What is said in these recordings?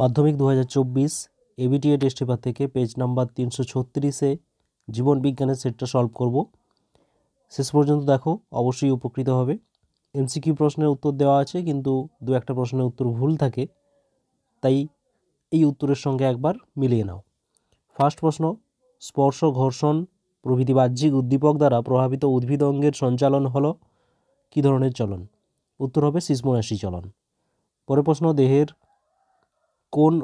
মাধ্যমিক দু হাজার চব্বিশ এবিটিএ টেস্ট পেপার থেকে পেজ নাম্বার তিনশো ছত্রিশে জীবনবিজ্ঞানের সেটটা সলভ করব শেষ পর্যন্ত দেখো অবশ্যই উপকৃত হবে এমসিকিউ প্রশ্নের উত্তর দেওয়া আছে কিন্তু দু একটা প্রশ্নের উত্তর ভুল থাকে তাই এই উত্তরের সঙ্গে একবার মিলিয়ে নাও ফার্স্ট প্রশ্ন স্পর্শ ঘর্ষণ প্রভৃতি বাহ্যিক উদ্দীপক দ্বারা প্রভাবিত উদ্ভিদ অঙ্গের সঞ্চালন হল কী ধরনের চলন উত্তর হবে সিসমোনাশি চলন পরে প্রশ্ন দেহের কোন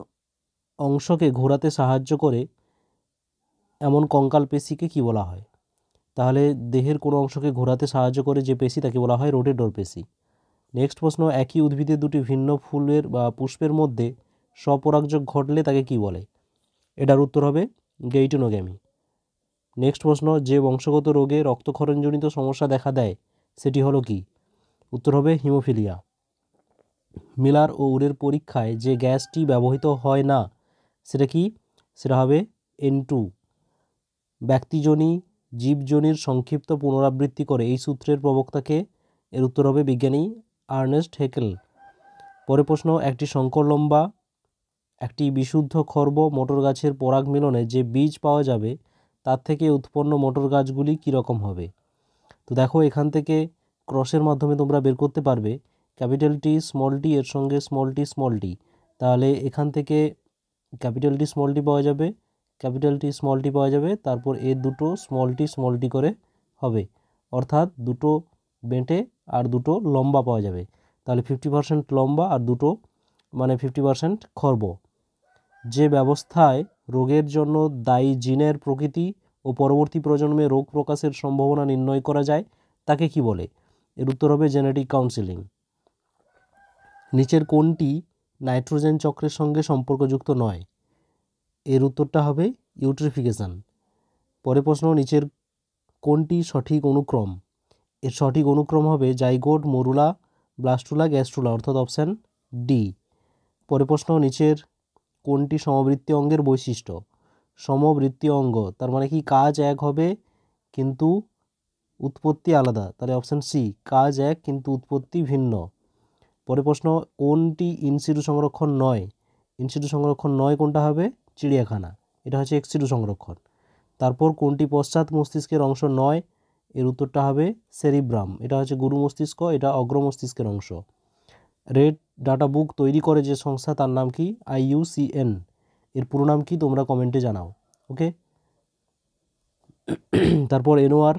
অংশকে ঘোরাতে সাহায্য করে এমন কঙ্কাল পেশিকে কি বলা হয় তাহলে দেহের কোনো অংশকে ঘোরাতে সাহায্য করে যে পেশি তাকে বলা হয় রোটেডর পেশি নেক্সট প্রশ্ন একই উদ্ভিদের দুটি ভিন্ন ফুলের বা পুষ্পের মধ্যে স্বপরাগযোগ ঘটলে তাকে কি বলে এটার উত্তর হবে গেইটোনোগ্যামি নেক্সট প্রশ্ন যে বংশগত রোগে রক্তক্ষরণজনিত সমস্যা দেখা দেয় সেটি হলো কি উত্তর হবে হিমোফিলিয়া মিলার ও উরের পরীক্ষায় যে গ্যাসটি ব্যবহৃত হয় না সেটা কি সেটা হবে এন টু ব্যক্তিজনী জীবজনির সংক্ষিপ্ত পুনরাবৃত্তি করে এই সূত্রের প্রবক্তাকে এর উত্তর হবে বিজ্ঞানী আর্নেস্ট হেকেল পরে প্রশ্ন একটি শঙ্কর লম্বা একটি বিশুদ্ধ খর্ব মোটর গাছের পরাগ মিলনে যে বীজ পাওয়া যাবে তার থেকে উৎপন্ন মোটর গাছগুলি কীরকম হবে তো দেখো এখান থেকে ক্রসের মাধ্যমে তোমরা বের করতে পারবে ক্যাপিটাল টি স্মল টি এর সঙ্গে স্মল টি স্মল টি তাহলে এখান থেকে ক্যাপিটাল টি স্মল টি পাওয়া যাবে ক্যাপিটাল টি স্মল টি পাওয়া যাবে তারপর এ দুটো স্মল টি স্মল টি করে হবে অর্থাৎ দুটো বেঁটে আর দুটো লম্বা পাওয়া যাবে তাহলে ফিফটি পারসেন্ট লম্বা আর দুটো মানে ফিফটি পারসেন্ট খর্ব যে ব্যবস্থায় রোগের জন্য দায়ী জিনের প্রকৃতি ও পরবর্তী প্রজন্মে রোগ প্রকাশের সম্ভাবনা নির্ণয় করা যায় তাকে কি বলে এর উত্তর হবে জেনেটিক কাউন্সিলিং নিচের কোনটি নাইট্রোজেন চক্রের সঙ্গে সম্পর্কযুক্ত নয় এর উত্তরটা হবে ইউট্রিফিকেশান পরে প্রশ্ন নিচের কোনটি সঠিক অনুক্রম এর সঠিক অনুক্রম হবে জাইগোড মরুলা ব্লাস্টুলা গ্যাস্ট্রুলা অর্থাৎ অপশান ডি পরে প্রশ্ন নিচের কোনটি সমবৃত্তি অঙ্গের বৈশিষ্ট্য সমবৃত্তি অঙ্গ তার মানে কি কাজ এক হবে কিন্তু উৎপত্তি আলাদা তাহলে অপশান সি কাজ এক কিন্তু উৎপত্তি ভিন্ন পরে প্রশ্ন কোনটি ইনসিটু সংরক্ষণ নয় ইনসিটু সংরক্ষণ নয় কোনটা হবে চিড়িয়াখানা এটা হচ্ছে এক্সিটু সংরক্ষণ তারপর কোনটি পশ্চাৎ মস্তিষ্কের অংশ নয় এর উত্তরটা হবে সেরিব্রাম এটা হচ্ছে গুরু মস্তিষ্ক এটা অগ্র মস্তিষ্কের অংশ রেড ডাটা বুক তৈরি করে যে সংস্থা তার নাম কি আইইউসিএন এর পুরো নাম কি তোমরা কমেন্টে জানাও ওকে তারপর এনওয়ার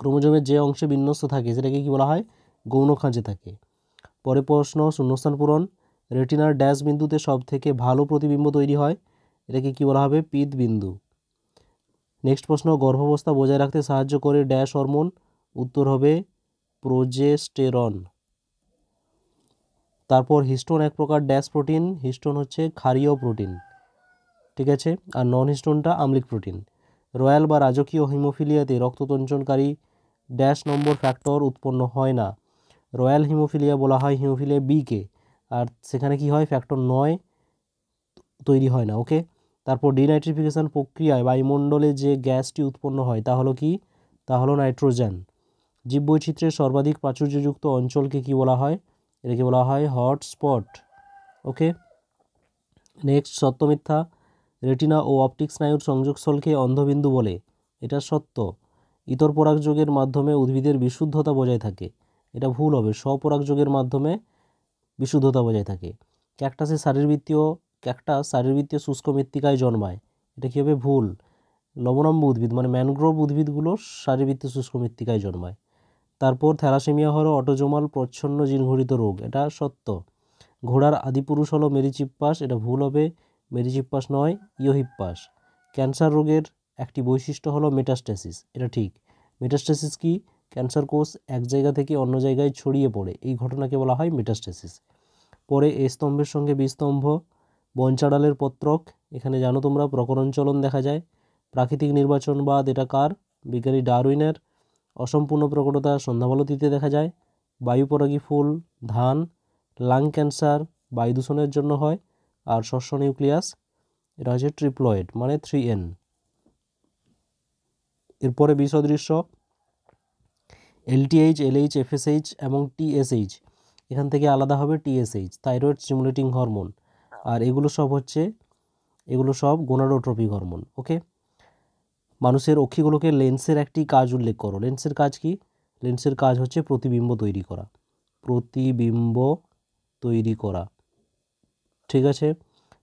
ক্রোমোজোমের যে অংশে বিন্যস্ত থাকে সেটাকে কি বলা হয় গৌণ খাঁজে থাকে পরে প্রশ্ন শূন্যস্থান পূরণ রেটিনার ড্যাশ বিন্দুতে সবথেকে ভালো প্রতিবিম্ব তৈরি হয় এটাকে কী বলা হবে পিত বিন্দু নেক্সট প্রশ্ন গর্ভাবস্থা বজায় রাখতে সাহায্য করে ড্যাশ হরমোন উত্তর হবে প্রোজেস্টেরন তারপর হিস্টোন এক প্রকার ড্যাশ প্রোটিন হিস্টোন হচ্ছে ক্ষারীয় প্রোটিন ঠিক আছে আর নন হিস্টোনটা আমলিক প্রোটিন রয়্যাল বা রাজকীয় হিমোফিলিয়াতে রক্ততঞ্চনকারী ড্যাশ নম্বর ফ্যাক্টর উৎপন্ন হয় না রয়্যাল হিমোফিলিয়া বলা হয় হিমোফিলিয়া বিকে আর সেখানে কি হয় ফ্যাক্টর নয় তৈরি হয় না ওকে তারপর ডিনাইট্রিফিকেশান প্রক্রিয়ায় বায়ুমণ্ডলে যে গ্যাসটি উৎপন্ন হয় তা হলো কি তা হলো নাইট্রোজেন জীববৈচিত্র্যের সর্বাধিক প্রাচুর্যযুক্ত অঞ্চলকে কি বলা হয় এটাকে বলা হয় হটস্পট ওকে নেক্সট সত্যমিথ্যা মিথ্যা রেটিনা ও অপটিক স্নায়ুর সংযোগস্থলকে অন্ধবিন্দু বলে এটা সত্য ইতর পরাগযোগের মাধ্যমে উদ্ভিদের বিশুদ্ধতা বজায় থাকে এটা ভুল হবে স্বপরাগযোগের মাধ্যমে বিশুদ্ধতা বজায় থাকে ক্যাকটাসের শারীরবৃত্তীয় ক্যাকটাস শারীরবৃত্তীয় শুষ্ক মৃত্তিকায় জন্মায় এটা কী হবে ভুল লবণাম্ব উদ্ভিদ মানে ম্যানগ্রোভ উদ্ভিদগুলো শারীরবৃত্তীয় শুষ্ক মৃত্তিকায় জন্মায় তারপর থ্যালাসেমিয়া হলো অটোজোমাল প্রচ্ছন্ন জিনঘটিত রোগ এটা সত্য ঘোড়ার আদিপুরুষ হলো মেরিচিপ্পাস এটা ভুল হবে মেরিচিপ্পাস নয় ইয়োহিপ্পাস ক্যান্সার রোগের একটি বৈশিষ্ট্য হলো মেটাস্টাসিস এটা ঠিক মেটাস্টাসিস কী ক্যান্সার কোষ এক জায়গা থেকে অন্য জায়গায় ছড়িয়ে পড়ে এই ঘটনাকে বলা হয় মেটাস্টেসিস পরে এ স্তম্ভের সঙ্গে বিস্তম্ভ বঞ্চাডালের পত্রক এখানে জানো তোমরা প্রকরণ চলন দেখা যায় প্রাকৃতিক নির্বাচনবাদ এটা কার বিজ্ঞানী ডারউইনের অসম্পূর্ণ প্রকটতা সন্ধ্যাবলতিতে দেখা যায় বায়ুপরাগী ফুল ধান লাং ক্যান্সার বায়ু দূষণের জন্য হয় আর শস্য নিউক্লিয়াস এটা হচ্ছে ট্রিপ্লয়েড মানে থ্রি এন এরপরে বিসদৃশ্য এলটিএইচ এলএইচ এফএসএইচ এবং টিএসএইচ এখান থেকে আলাদা হবে টিএসএইচ থাইরয়েড স্টিমুলেটিং হরমোন আর এগুলো সব হচ্ছে এগুলো সব গোনাডোট্রপিক হরমোন ওকে মানুষের অক্ষিগুলোকে লেন্সের একটি কাজ উল্লেখ করো লেন্সের কাজ কি লেন্সের কাজ হচ্ছে প্রতিবিম্ব তৈরি করা প্রতিবিম্ব তৈরি করা ঠিক আছে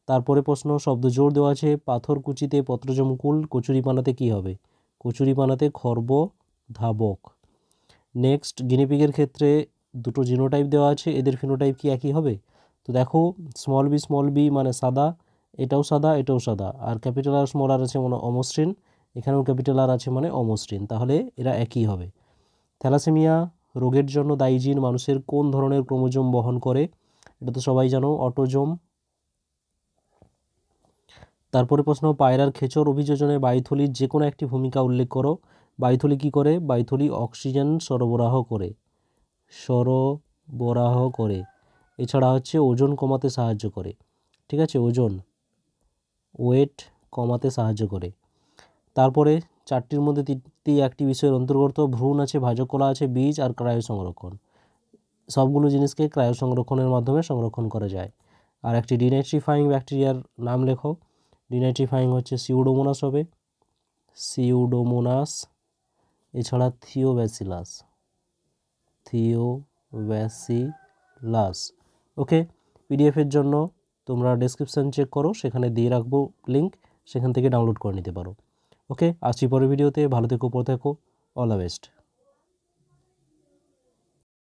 তারপরে প্রশ্ন শব্দ জোর দেওয়া আছে পাথর পাথরকুচিতে পত্রজমকুল কচুরিপানাতে কি হবে কচুরিপানাতে খর্ব ধাবক নেক্সট গিনিপিগের ক্ষেত্রে দুটো জিনোটাইপ দেওয়া আছে এদের ফিনোটাইপ কি একই হবে তো দেখো স্মল বি স্মল বি মানে সাদা এটাও সাদা এটাও সাদা আর ক্যাপিটাল আর স্মল আর আছে মানে অমসৃণ এখানেও ক্যাপিটাল আর আছে মানে অমসৃণ তাহলে এরা একই হবে থ্যালাসেমিয়া রোগের জন্য দায়ী মানুষের কোন ধরনের ক্রোমোজোম বহন করে এটা তো সবাই জানো অটোজোম তারপরে প্রশ্ন পায়রার খেচর অভিযোজনে বায়ুথলির যে কোনো একটি ভূমিকা উল্লেখ করো বায়ুথলি কি করে বায়ুথলি অক্সিজেন সরবরাহ করে সরবরাহ করে এছাড়া হচ্ছে ওজন কমাতে সাহায্য করে ঠিক আছে ওজন ওয়েট কমাতে সাহায্য করে তারপরে চারটির মধ্যে তিনটি একটি বিষয়ের অন্তর্গত ভ্রূণ আছে ভাজকলা আছে বীজ আর ক্রায় সংরক্ষণ সবগুলো জিনিসকে ক্রায় সংরক্ষণের মাধ্যমে সংরক্ষণ করা যায় আর একটি ডিনাইট্রিফাইং ব্যাকটেরিয়ার নাম লেখো ডিনাইট্রিফাইং হচ্ছে সিউডোমোনাস হবে সিউডোমোনাস এছাড়া থিওব্যাসিলাস থিওব্যাসিলাস ওকে পিডিএফের জন্য তোমরা ডেসক্রিপশান চেক করো সেখানে দিয়ে রাখবো লিঙ্ক সেখান থেকে ডাউনলোড করে নিতে পারো ওকে আসছি পরের ভিডিওতে ভালো থেকো পড়ে থাকো অল দ্য বেস্ট